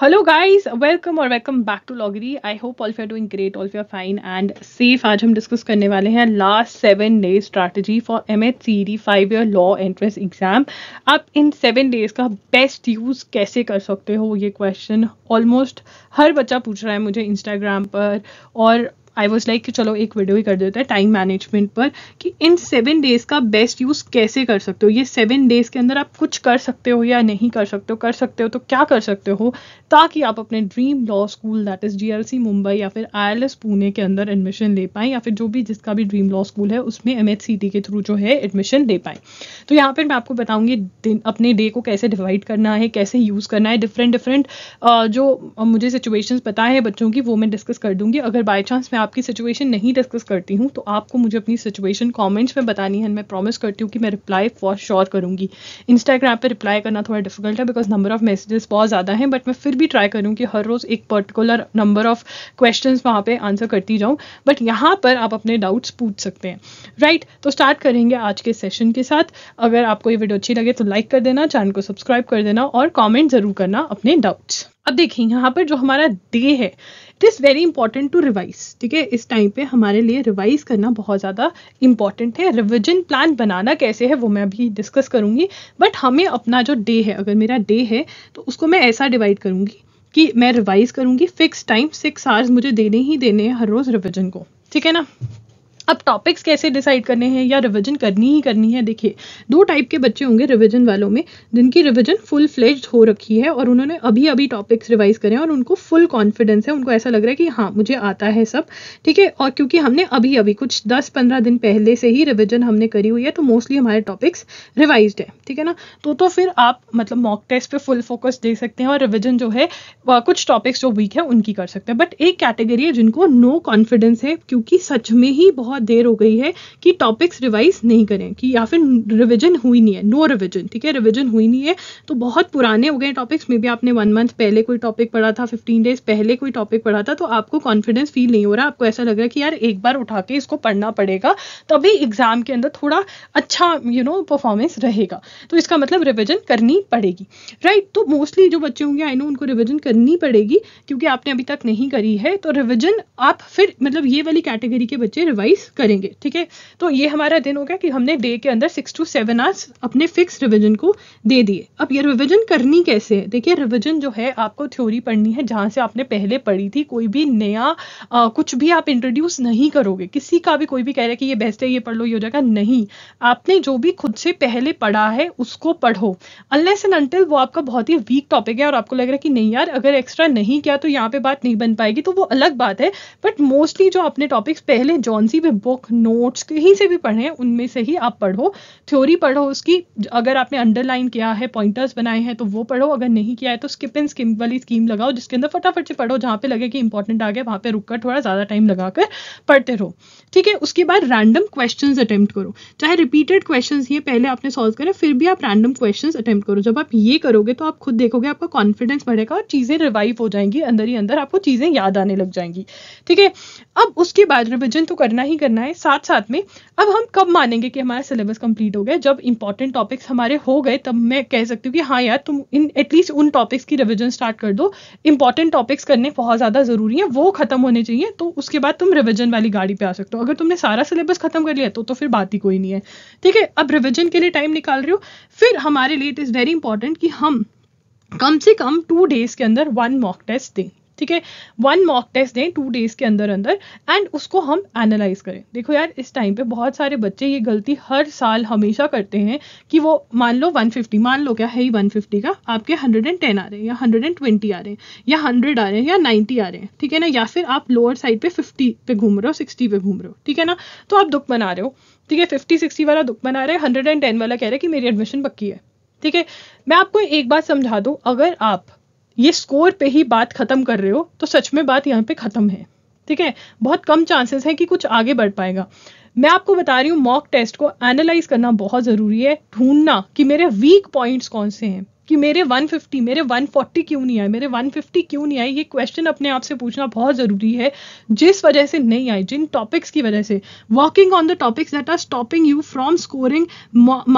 hello guys welcome और welcome back to Lawgiri I hope all you doing great all you fine and safe आज हम discuss करने वाले हैं last seven days strategy for M H C D five year law entrance exam आप इन seven days का best use कैसे कर सकते हो ये क्वेश्चन ऑलमोस्ट हर बच्चा पूछ रहा है मुझे इंस्टाग्राम पर और आई वॉज लाइक कि चलो एक वीडियो ही कर देते हैं टाइम मैनेजमेंट पर कि इन सेवन डेज का बेस्ट यूज़ कैसे कर सकते हो ये सेवन डेज के अंदर आप कुछ कर सकते हो या नहीं कर सकते हो कर सकते हो तो क्या कर सकते हो ताकि आप अपने dream law school that is G Mumbai या फिर आई एल एस पुणे के अंदर एडमिशन ले पाएँ या फिर जो भी जिसका भी ड्रीम लॉ स्कूल है उसमें एम एच सी टी के थ्रू जो है एडमिशन ले पाएँ तो यहाँ पर मैं आपको बताऊँगी अपने डे को कैसे डिवाइड करना है कैसे यूज़ करना है डिफरेंट डिफरेंट जो मुझे सिचुएशन पता है बच्चों की वो मैं डिस्कस कर दूँगी अगर बाई चांस मैं आपकी सिचुएशन नहीं डिस्कस करती हूँ तो आपको मुझे अपनी सिचुएशन कॉमेंट्स में बतानी है मैं प्रॉमिस करती हूँ कि मैं रिप्लाई फॉर श्योर करूँगी इंस्टाग्राम पर रिप्लाई करना थोड़ा डिफिकल्ट है बिकॉज नंबर ऑफ मैसेजेस बहुत ज़्यादा हैं बट मैं फिर भी ट्राई करूँ कि हर रोज़ एक पर्टिकुलर नंबर ऑफ क्वेश्चन वहाँ पर आंसर करती जाऊँ बट यहाँ पर आप अपने डाउट्स पूछ सकते हैं राइट right, तो स्टार्ट करेंगे आज के सेशन के साथ अगर आपको ये वीडियो अच्छी लगे तो लाइक कर देना चैनल को सब्सक्राइब कर देना और कॉमेंट ज़रूर करना अपने डाउट्स अब देखिए यहाँ पर जो हमारा डे है it is very important to revise ठीक है इस टाइम पे हमारे लिए रिवाइज करना बहुत ज़्यादा इंपॉर्टेंट है रिविजन प्लान बनाना कैसे है वो मैं अभी डिस्कस करूँगी बट हमें अपना जो डे है अगर मेरा डे है तो उसको मैं ऐसा डिवाइड करूँगी कि मैं रिवाइज करूँगी फिक्स टाइम सिक्स आवर्स मुझे देने ही देने हैं हर रोज़ रिविजन को ठीक है ना अब टॉपिक्स कैसे डिसाइड करने हैं या रिविजन करनी ही करनी है देखिए दो टाइप के बच्चे होंगे रिविजन वालों में जिनकी रिविजन फुल फ्लेज हो रखी है और उन्होंने अभी अभी टॉपिक्स रिवाइज करें और उनको फुल कॉन्फिडेंस है उनको ऐसा लग रहा है कि हाँ मुझे आता है सब ठीक है और क्योंकि हमने अभी अभी कुछ दस पंद्रह दिन पहले से ही रिविजन हमने करी हुई है तो मोस्टली हमारे टॉपिक्स रिवाइज है ठीक है ना तो तो फिर आप मतलब मॉक टेस्ट पर फुल फोकस दे सकते हैं और रिविजन जो है कुछ टॉपिक्स जो वीक है उनकी कर सकते हैं बट एक कैटेगरी है जिनको नो कॉन्फिडेंस है क्योंकि सच में ही बहुत बहुत देर हो गई है कि टॉपिक्स रिवाइज नहीं करें कि या फिर रिविजन हुई नहीं है नो रिविजन ठीक है रिविजन हुई नहीं है तो बहुत पुराने हो गए टॉपिक्स मे भी आपने वन मंथ पहले कोई टॉपिक पढ़ा था फिफ्टीन डेज पहले कोई टॉपिक पढ़ा था तो आपको कॉन्फिडेंस फील नहीं हो रहा आपको ऐसा लग रहा है कि यार एक बार उठा के इसको पढ़ना पड़ेगा तभी एग्जाम के अंदर थोड़ा अच्छा यू नो परफॉर्मेंस रहेगा तो इसका मतलब रिविजन करनी पड़ेगी राइट तो मोस्टली जो बच्चे होंगे आई नो उनको रिविजन करनी पड़ेगी क्योंकि आपने अभी तक नहीं करी है तो रिविजन आप फिर मतलब ये वाली कैटेगरी के बच्चे रिवाइज करेंगे ठीक है तो ये हमारा दिन हो गया कि हमने डे के अंदर सिक्स टू सेवन आवर्स अपने फिक्स रिविजन को दे दिए अब ये रिविजन करनी कैसे है देखिए रिविजन जो है आपको थ्योरी पढ़नी है जहाँ से आपने पहले पढ़ी थी कोई भी नया आ, कुछ भी आप इंट्रोड्यूस नहीं करोगे किसी का भी कोई भी कह रहा है कि ये बेस्ट है ये पढ़ लो ये हो जाएगा नहीं आपने जो भी खुद से पहले पढ़ा है उसको पढ़ो अनलेस एंड अनटिल वो आपका बहुत ही वीक टॉपिक है और आपको लग रहा है कि नहीं यार अगर एक्स्ट्रा नहीं किया तो यहाँ पे बात नहीं बन पाएगी तो वो अलग बात है बट मोस्टली जो आपने टॉपिक्स पहले जॉनसी में बुक नोट्स कहीं से भी पढ़ें उनमें से ही आप पढ़ो थ्योरी पढ़ो उसकी अगर आपने अंडरलाइन किया है पॉइंटर्स बनाए हैं तो वो पढ़ो अगर नहीं किया है तो स्किप एंड स्किम वाली स्कीम लगाओ जिसके अंदर फटाफट से पढ़ो जहाँ पे लगे कि इंपॉर्टेंट आ गया वहाँ पे रुक कर थोड़ा ज़्यादा टाइम लगा कर पढ़ते रहो ठीक है उसके बाद रैंडम क्वेश्चन अटैम्प्ट करो चाहे रिपीटेड क्वेश्चन ये पहले आपने सॉल्व करें फिर भी आप रैंडम क्वेश्चन अटैम्प्ट करो जब आप ये करोगे तो आप खुद देखोगे आपका कॉन्फिडेंस बढ़ेगा और चीज़ें रिवाइव हो जाएंगी अंदर ही अंदर आपको चीज़ें याद आने लग जाएंगी ठीक है अब उसके बाद रिविजन तो करना ही करना करना है साथ साथ में अब हम कब मानेंगे कि हमारा सिलेबस कंप्लीट हो गया जब इंपॉर्टेंट टॉपिक्स हमारे हो गए तब मैं कह सकती हूँ कि हाँ यार तुम इन एटलीस्ट उन टॉपिक्स की रिविजन स्टार्ट कर दो इंपॉर्टेंट टॉपिक्स करने बहुत ज़्यादा ज़रूरी है वो खत्म होने चाहिए तो उसके बाद तुम रिविजन वाली गाड़ी पे आ सकते हो अगर तुमने सारा सिलेबस खत्म कर लिया तो तो फिर बात ही कोई नहीं है ठीक है अब रिविजन के लिए टाइम निकाल रही हो फिर हमारे लिए इट इज़ वेरी इंपॉर्टेंट कि हम कम से कम टू डेज के अंदर वन मॉक टेस्ट दें ठीक है वन मॉक टेस्ट दें टू डेज के अंदर अंदर एंड उसको हम एनालाइज करें देखो यार इस टाइम पे बहुत सारे बच्चे ये गलती हर साल हमेशा करते हैं कि वो मान लो 150 मान लो क्या है ही 150 का आपके 110 आ रहे हैं या 120 आ रहे हैं या 100 आ रहे हैं या 90 आ रहे हैं ठीक है ना या फिर आप लोअर साइड पे 50 पे घूम रहे हो 60 पे घूम रहे हो ठीक है ना तो आप दुख बना रहे हो ठीक है फिफ्टी सिक्सटी वाला दुख बना रहे हैं हंड्रेड वाला कह रहे हैं कि मेरी एडमिशन पक्की है ठीक है मैं आपको एक बात समझा दूँ अगर आप ये स्कोर पे ही बात खत्म कर रहे हो तो सच में बात यहाँ पे खत्म है ठीक है बहुत कम चांसेस हैं कि कुछ आगे बढ़ पाएगा मैं आपको बता रही हूँ मॉक टेस्ट को एनालाइज करना बहुत ज़रूरी है ढूंढना कि मेरे वीक पॉइंट्स कौन से हैं कि मेरे 150 मेरे 140 क्यों नहीं आए मेरे 150 क्यों नहीं आए ये क्वेश्चन अपने आप से पूछना बहुत ज़रूरी है जिस वजह से नहीं आए जिन टॉपिक्स की वजह से working on the topics that are stopping you from scoring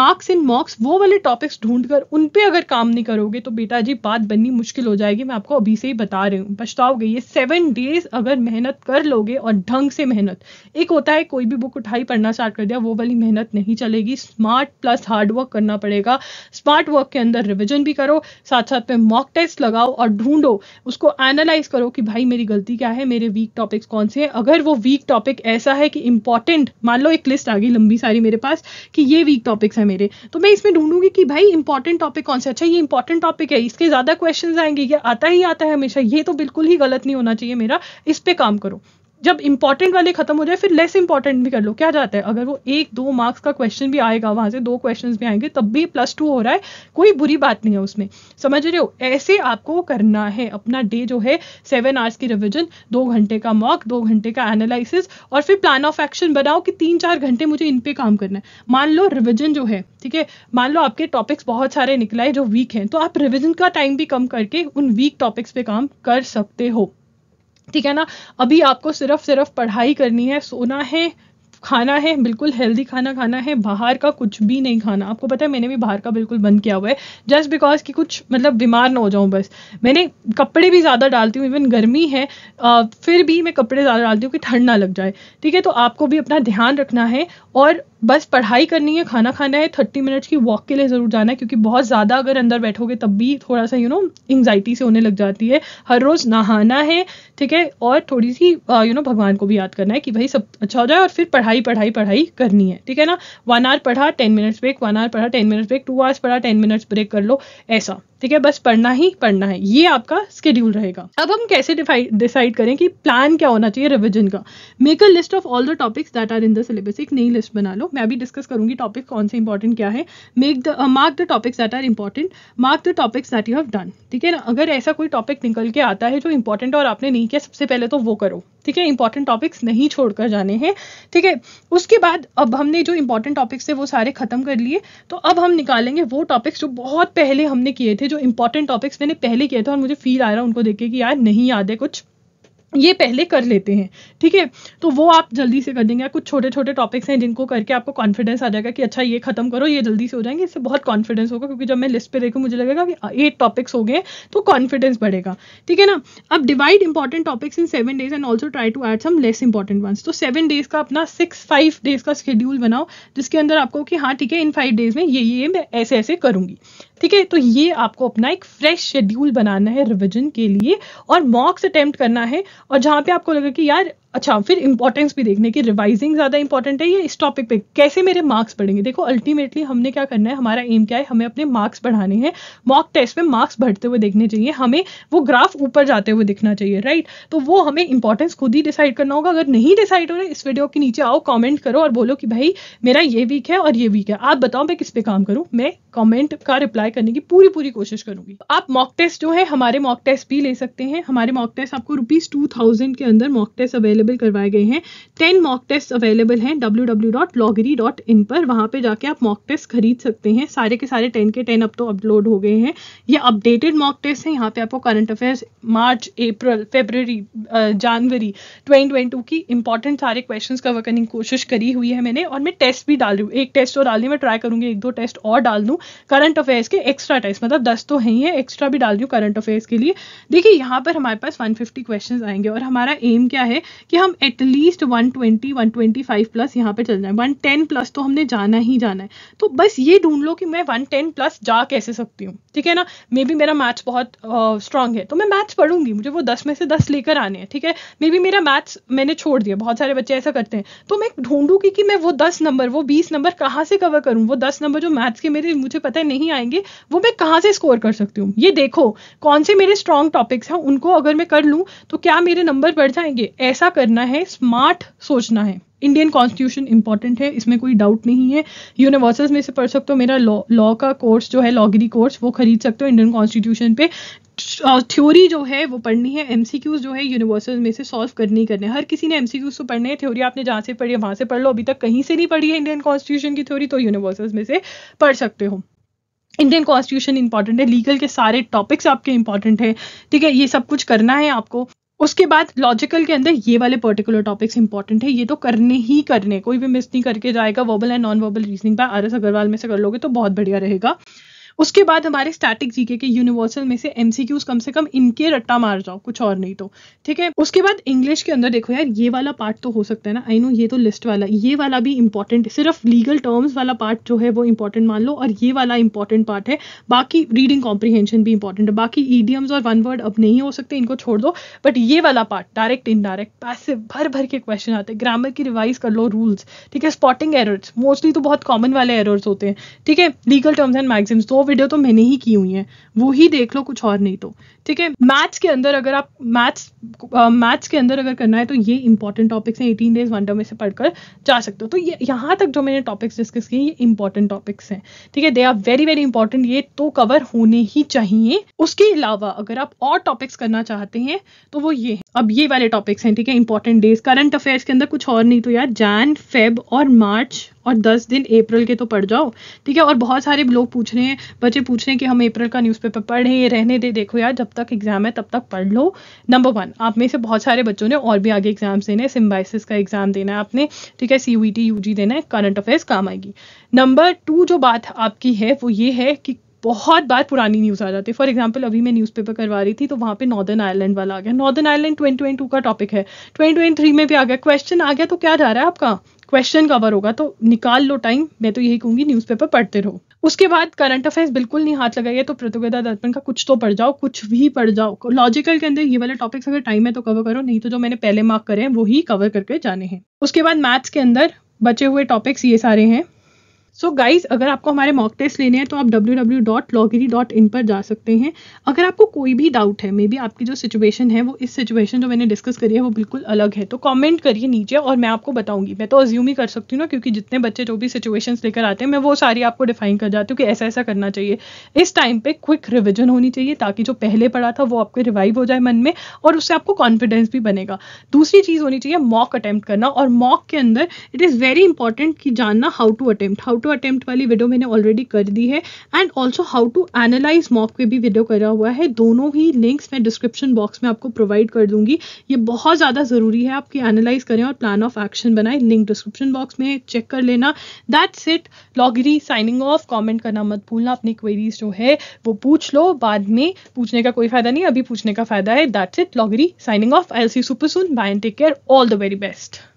marks in mocks वो वाले टॉपिक्स ढूंढ कर उन पर अगर काम नहीं करोगे तो बेटा जी बात बननी मुश्किल हो जाएगी मैं आपको अभी से ही बता रही हूँ पछताओगे ये सेवन डेज अगर मेहनत कर लोगे और ढंग से मेहनत एक होता है कोई भी बुक उठाई पढ़ना स्टार्ट कर दिया वो वाली मेहनत नहीं चलेगी स्मार्ट प्लस हार्डवर्क करना पड़ेगा स्मार्ट वर्क के अंदर रिविजन रिविजन भी करो साथ साथ में मॉक टेस्ट लगाओ और ढूंढो उसको एनालाइज करो कि भाई मेरी गलती क्या है मेरे वीक टॉपिक्स कौन से हैं अगर वो वीक टॉपिक ऐसा है कि इंपॉर्टेंट मान लो एक लिस्ट आ गई लंबी सारी मेरे पास कि ये वीक टॉपिक्स है मेरे तो मैं इसमें ढूंढूंगी कि भाई इंपॉर्टेंट टॉपिक कौन से अच्छा ये इंपॉर्टेंट टॉपिक है इसके ज़्यादा क्वेश्चन आएंगे ये आता ही आता है हमेशा ये तो बिल्कुल ही गलत नहीं होना चाहिए मेरा इस पर काम करो जब इंपॉर्टेंट वाले खत्म हो जाए फिर लेस इंपॉर्टेंट भी कर लो क्या जाता है अगर वो एक दो मार्क्स का क्वेश्चन भी आएगा वहां से दो क्वेश्चन भी आएंगे तब भी प्लस टू हो रहा है कोई बुरी बात नहीं है उसमें समझ रहे हो ऐसे आपको करना है अपना डे जो है सेवन आवर्स की रिविजन दो घंटे का मॉक दो घंटे का एनालिसिस और फिर प्लान ऑफ एक्शन बनाओ कि तीन चार घंटे मुझे इन पे काम करना है मान लो रिविजन जो है ठीक है मान लो आपके टॉपिक्स बहुत सारे निकलाए जो वीक हैं तो आप रिविजन का टाइम भी कम करके उन वीक टॉपिक्स पे काम कर सकते हो ठीक है ना अभी आपको सिर्फ सिर्फ पढ़ाई करनी है सोना है खाना है बिल्कुल हेल्दी खाना खाना है बाहर का कुछ भी नहीं खाना आपको पता है मैंने भी बाहर का बिल्कुल बंद किया हुआ है जस्ट बिकॉज कि कुछ मतलब बीमार ना हो जाऊँ बस मैंने कपड़े भी ज़्यादा डालती हूँ इवन गर्मी है आ, फिर भी मैं कपड़े ज़्यादा डालती हूँ कि ठंड ना लग जाए ठीक है तो आपको भी अपना ध्यान रखना है और बस पढ़ाई करनी है खाना खाना है थर्टी मिनट्स की वॉक के लिए ज़रूर जाना है क्योंकि बहुत ज़्यादा अगर अंदर बैठोगे तब भी थोड़ा सा यू नो एंगजाइटी से होने लग जाती है हर रोज़ नहाना है ठीक है और थोड़ी सी यू नो भगवान को भी याद करना है कि भाई सब अच्छा हो जाए और फिर पढ़ाई पढ़ाई पढ़ाई पढ़ाई करनी है ठीक है ना वन आवर पढ़ा ten minutes break one hour पढ़ा ten minutes break two hours पढ़ा टेन मिनट्स ब्रेक कर लो ऐसा ठीक है बस पढ़ना ही पढ़ना है ये आपका स्केड्यूल रहेगा अब हम कैसे डिसाइड करें कि प्लान क्या होना चाहिए रिविजन का make a list of all the topics that are in the syllabus एक नई लिस्ट बना लो मैं भी डिस्कस करूंगी टॉपिक कौन से इंपॉर्टेंट क्या है make the mark the topics that are important mark the topics that you have done ठीक है ना अगर ऐसा कोई टॉपिक निकल के आता है जो इंपॉर्टेंट और आपने नहीं किया सबसे पहले तो वो करो ठीक है इंपॉर्टेंट टॉपिक्स नहीं छोड़कर जाने हैं ठीक है उसके बाद अब हमने जो इंपॉर्टेंट टॉपिक्स थे वो सारे खत्म कर लिए तो अब हम निकालेंगे वो टॉपिक्स जो बहुत पहले हमने किए थे जो इंपॉर्टेंट टॉपिक्स मैंने पहले किए थे और मुझे फील आ रहा है उनको देख के कि यार नहीं याद है कुछ ये पहले कर लेते हैं ठीक है तो वो आप जल्दी से कर देंगे कुछ छोटे छोटे टॉपिक्स हैं जिनको करके आपको कॉन्फिडेंस आ जाएगा कि अच्छा ये खत्म करो ये जल्दी से हो जाएंगे इससे बहुत कॉन्फिडेंस होगा क्योंकि जब मैं लिस्ट पे देखूँ मुझे लगेगा कि एट हाँ, टॉपिक्स हो गए तो कॉन्फिडेंस बढ़ेगा ठीक है ना अब divide important topics in seven days and also try to add some less important ones तो सेवन डेज का अपना सिक्स फाइव डेज का शेड्यूल बनाओ जिसके अंदर आपको कि हाँ ठीक है इन फाइव डेज में ये ये मैं ऐसे ऐसे करूंगी ठीक है तो ये आपको अपना एक फ्रेश शेड्यूल बनाना है रिविजन के लिए और मॉक्स अटेम्प्ट करना है और जहाँ पे आपको लगा कि यार अच्छा फिर इंपॉर्टेंस भी देखने की रिवाइजिंग ज़्यादा इंपॉर्टेंट है या इस टॉपिक पे कैसे मेरे मार्क्स बढ़ेंगे देखो अल्टीमेटली हमने क्या करना है हमारा एम क्या है हमें अपने मार्क्स बढ़ाने हैं मॉक टेस्ट में मार्क्स बढ़ते हुए देखने चाहिए हमें वो ग्राफ ऊपर जाते हुए दिखना चाहिए राइट तो वो हमें इंपॉर्टेंस खुद ही डिसाइड करना होगा अगर नहीं डिसाइड हो रहा है इस वीडियो के नीचे आओ कॉमेंट करो और बोलो कि भाई मेरा ये वीक है और ये वीक है आप बताओ मैं किस पे काम करूँ मैं कॉमेंट का रिप्लाई करने की पूरी पूरी कोशिश करूंगी आप मॉक टेस्ट जो है हमारे मॉक टेस्ट भी ले सकते हैं हमारे मॉक टेस्ट आपको रुपीज टू थाउजेंड के अंदर मॉक टेस्ट अवेलेबल अवेलेबल करवाए गए हैं टेन मॉक टेस्ट अवेलेबल हैं www.loggery.in पर वहाँ पर जाके आप मॉक टेस्ट खरीद सकते हैं सारे के सारे टेन के टेन अब तो अपलोड हो गए हैं ये अपडेटेड मॉक टेस्ट हैं यहाँ पे आपको current affairs March April February जनवरी ट्वेंटी की इंपॉर्टेंट सारे क्वेश्चन कवर करने की कोशिश करी हुई है मैंने और मैं टेस्ट भी डाल रही हूँ एक टेस्ट और तो डालने मैं ट्राई करूँगी एक दो टेस्ट और डाल दूँ करंट अफेयर्स के एक्स्ट्रा टेस्ट मतलब दस तो है ही है एक्स्ट्रा भी डाल दूँ करंट अफेयर्स के लिए देखिए यहाँ पर हमारे पास 150 क्वेश्चंस आएंगे और हमारा एम क्या है कि हम एटलीस्ट 120 125 प्लस यहाँ पे चल जाए 110 प्लस तो हमने जाना ही जाना है तो बस ये ढूंढ लो कि मैं 110 प्लस जा कैसे सकती हूँ ठीक है ना मे बी मेरा मैथ्स बहुत स्ट्रांग uh, है तो मैं मैथ्स पढ़ूंगी मुझे वो दस में से दस लेकर आने हैं ठीक है मे बी मेरा मैथ्स मैंने छोड़ दिया बहुत सारे बच्चे ऐसा करते हैं तो मैं ढूंढूंगी कि मैं वो दस नंबर वो बीस नंबर कहाँ से कवर करूँ वो दस नंबर जो मैथ्स के मेरे मुझे पता है नहीं आएंगे वो मैं कहाँ से स्कोर कर सकती हूँ ये देखो कौन से मेरे स्ट्रॉन्ग टॉपिक्स हैं उनको अगर मैं कर लूँ तो क्या मेरे नंबर बढ़ जाएंगे ऐसा करना है स्मार्ट सोचना है इंडियन कॉन्स्टिट्यूशन इंपॉर्टेंट है इसमें कोई डाउट नहीं है यूनिवर्सल्स में से पढ़ सकते हो मेरा लॉ लॉ का कोर्स जो है लॉगरी कोर्स वो खरीद सकते हो इंडियन कॉन्स्टिट्यूशन पे थ्योरी जो है वो पढ़नी है एम जो है यूनिवर्सल में से सॉल्व करनी ही करने हर किसी ने एम तो पढ़ने हैं थ्योरी आपने जहाँ से पढ़ी है वहाँ से पढ़ लो अभी तक कहीं से नहीं पढ़ी है इंडियन कॉन्स्टिट्यूशन की थ्योरी तो यूनिवर्सल्स में से पढ़ सकते हो इंडियन कॉन्स्टिट्यूशन इंपॉर्टेंट है लीगल के सारे टॉपिक्स आपके इंपॉर्टेंट है ठीक है ये सब कुछ करना है आपको उसके बाद लॉजिकल के अंदर ये वाले पर्टिकुलर टॉपिक्स इंपॉर्टेंट है ये तो करने ही करने कोई भी मिस नहीं करके जाएगा verbal and non verbal reasoning पर आर एस अग्रवाल में से कर लोगे तो बहुत बढ़िया रहेगा उसके बाद हमारे स्टैटिक जीके के यूनिवर्सल में से एमसीक्यूज कम से कम इनके रट्टा मार जाओ कुछ और नहीं तो ठीक है उसके बाद इंग्लिश के अंदर देखो यार ये वाला पार्ट तो हो सकता है ना आई नो ये तो लिस्ट वाला ये वाला भी इंपॉर्टेंट सिर्फ लीगल टर्म्स वाला पार्ट जो है वो इंपॉर्टेंट मान लो और ये वाला इंपॉर्टेंट पार्ट है बाकी रीडिंग कॉम्प्रीहेंशन भी इंपॉर्टेंट है बाकी ईडियम्स और वन वर्ड अब नहीं हो सकते इनको छोड़ दो बट ये वाला पार्ट डायरेक्ट इनडायरेक्ट पैसे भर भर के क्वेश्चन आते हैं ग्रामर की रिवाइज कर लो रूल्स ठीक है स्पॉटिंग एरर्स मोस्टली तो बहुत कॉमन वाले एरर्स होते हैं ठीक है लीगल टर्म्स एंड मैगजीम्स दो वीडियो तो मैंने ही की हुई है वो ही देख लो कुछ और नहीं तो ठीक है मैथ्स के अंदर अगर आप मैथ्स मैथ्स के अंदर अगर करना है तो ये इंपॉर्टेंट टॉपिक्स हैं एटीन डेज वंडर में से पढ़कर जा सकते हो तो ये यहाँ तक जो मैंने टॉपिक्स डिस्कस किए ये इंपॉर्टेंट टॉपिक्स हैं ठीक है they are very very important ये तो कवर होने ही चाहिए उसके अलावा अगर आप और टॉपिक्स करना चाहते हैं तो वो ये है अब ये वाले टॉपिक्स हैं ठीक है इंपॉर्टेंट डेज करंट अफेयर्स के अंदर कुछ और नहीं तो यार जैन फेब और मार्च और दस दिन अप्रैल के तो पढ़ जाओ ठीक है और बहुत सारे लोग पूछ रहे हैं बच्चे पूछ रहे हैं कि हम अप्रैल का न्यूज़ पेपर न्यूज़पेपर पढ़े रहने दे देखो यार जब तक एग्ज़ाम है तब तक पढ़ लो नंबर वन आप में से बहुत सारे बच्चों ने और भी आगे एग्ज़ाम्स देने हैं सिम्बाइसिस का एग्ज़ाम देना है आपने ठीक है सी यू यूजी देना है करंट अफेयर्स काम आएगी नंबर टू जो बात आपकी है वो ये है कि बहुत बार पुरानी न्यूज़ आ जाती है फॉर एग्जाम्पल अभी मैं न्यूज़पेपर करवा रही थी तो वहाँ पे नॉर्दर्न आयरलैंड वाला आ गया नॉर्दर्न आयरलैंड 2022 का टॉपिक है 2023 में भी आ गया क्वेश्चन आ गया तो क्या जा रहा है आपका क्वेश्चन कवर होगा तो निकाल लो टाइम मैं तो यही कहूंगी न्यूज़पेपर पढ़ते रहो उसके बाद करंट अफेयर्स बिल्कुल नहीं हाथ लगाइए तो प्रतियोगिता दर्पण का कुछ तो पढ़ जाओ कुछ भी पढ़ जाओ लॉजिकल के अंदर ये वाले टॉपिक्स अगर टाइम है तो कवर करो नहीं तो जो मैंने पहले मार्क करे हैं वो ही कवर करके जाने हैं उसके बाद मैथ्स के अंदर बचे हुए टॉपिक्स ये सारे हैं सो so गाइज अगर आपको हमारे मॉक टेस्ट लेने हैं तो आप www.logiri.in पर जा सकते हैं अगर आपको कोई भी डाउट है मे बी आपकी जो सिचुएशन है वो इस सिचुएशन जो मैंने डिस्कस करी है वो बिल्कुल अलग है तो कमेंट करिए नीचे और मैं आपको बताऊंगी मैं तो अज्यूम ही कर सकती हूँ ना क्योंकि जितने बच्चे जो भी सिचुएशन लेकर आते हैं मैं वो सारी आपको डिफाइन कर जाती हूँ कि ऐसा ऐसा करना चाहिए इस टाइम पर क्विक रिविजन होनी चाहिए ताकि जो पहले पढ़ा था वो आपके रिवाइव हो जाए मन में और उससे आपको कॉन्फिडेंस भी बनेगा दूसरी चीज़ होनी चाहिए मॉक अटैम्प्ट करना और मॉक के अंदर इट इज़ वेरी इंपॉर्टेंट कि जानना how to attempt how to to attempt वाली वीडियो मैंने ऑलरेडी कर दी है and also how to analyse mock पे भी वीडियो करा हुआ है दोनों ही लिंक्स मैं डिस्क्रिप्शन बॉक्स में आपको प्रोवाइड कर दूंगी ये बहुत ज़्यादा ज़रूरी है आपकी एनालाइज करें और प्लान ऑफ एक्शन बनाए लिंक डिस्क्रिप्शन बॉक्स में चेक कर लेना that said Lawgiri signing off comment करना मत भूलना अपनी क्वेरीज जो है वो पूछ लो बाद में पूछने का कोई फायदा नहीं अभी पूछने का फायदा है that said Lawgiri signing off I'll see super soon bye and take care all the very best